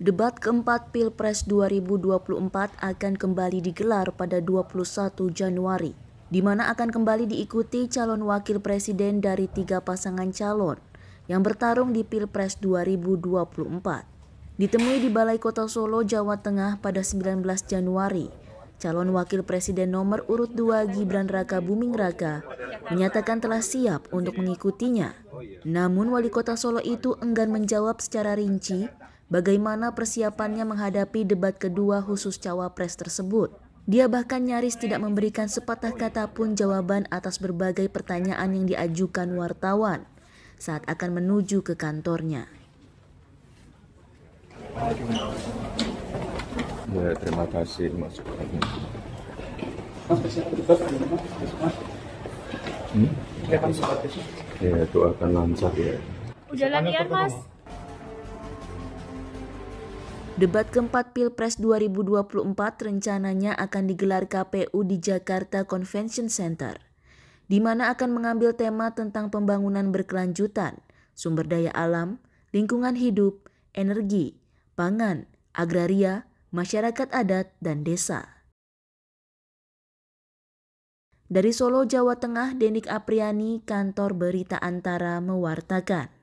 Debat keempat Pilpres 2024 akan kembali digelar pada 21 Januari, di mana akan kembali diikuti calon wakil presiden dari tiga pasangan calon yang bertarung di Pilpres 2024. Ditemui di Balai Kota Solo, Jawa Tengah pada 19 Januari, calon wakil presiden nomor urut 2 Gibran Raka Buming Raka menyatakan telah siap untuk mengikutinya. Namun wali kota Solo itu enggan menjawab secara rinci bagaimana persiapannya menghadapi debat kedua khusus cawapres tersebut. Dia bahkan nyaris tidak memberikan sepatah kata pun jawaban atas berbagai pertanyaan yang diajukan wartawan saat akan menuju ke kantornya. Ya, terima kasih Mas, Hmm? Ya, akan lancar ya. Udah latihan, Mas? Debat keempat Pilpres 2024 rencananya akan digelar KPU di Jakarta Convention Center, di mana akan mengambil tema tentang pembangunan berkelanjutan, sumber daya alam, lingkungan hidup, energi, pangan, agraria, masyarakat adat, dan desa. Dari Solo, Jawa Tengah, Denik Apriani, Kantor Berita Antara mewartakan.